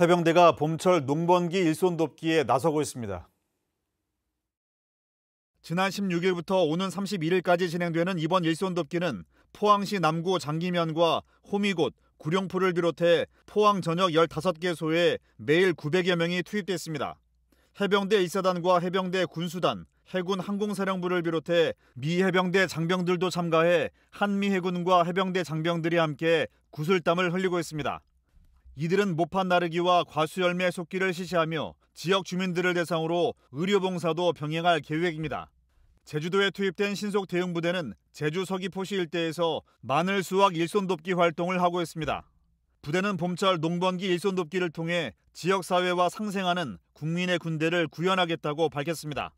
해병대가 봄철 농번기 일손 돕기에 나서고 있습니다. 지난 16일부터 오는 31일까지 진행되는 이번 일손 돕기는 포항시 남구 장기면과 호미곶, 구룡포를 비롯해 포항 전역 15개 소에 매일 900여 명이 투입됐습니다. 해병대 1사단과 해병대 군수단, 해군 항공사령부를 비롯해 미 해병대 장병들도 참가해 한미 해군과 해병대 장병들이 함께 구슬땀을 흘리고 있습니다. 이들은 모판 나르기와 과수 열매 속기를 실시하며 지역 주민들을 대상으로 의료 봉사도 병행할 계획입니다. 제주도에 투입된 신속 대응 부대는 제주 서귀포시 일대에서 마늘 수확 일손 돕기 활동을 하고 있습니다. 부대는 봄철 농번기 일손 돕기를 통해 지역 사회와 상생하는 국민의 군대를 구현하겠다고 밝혔습니다.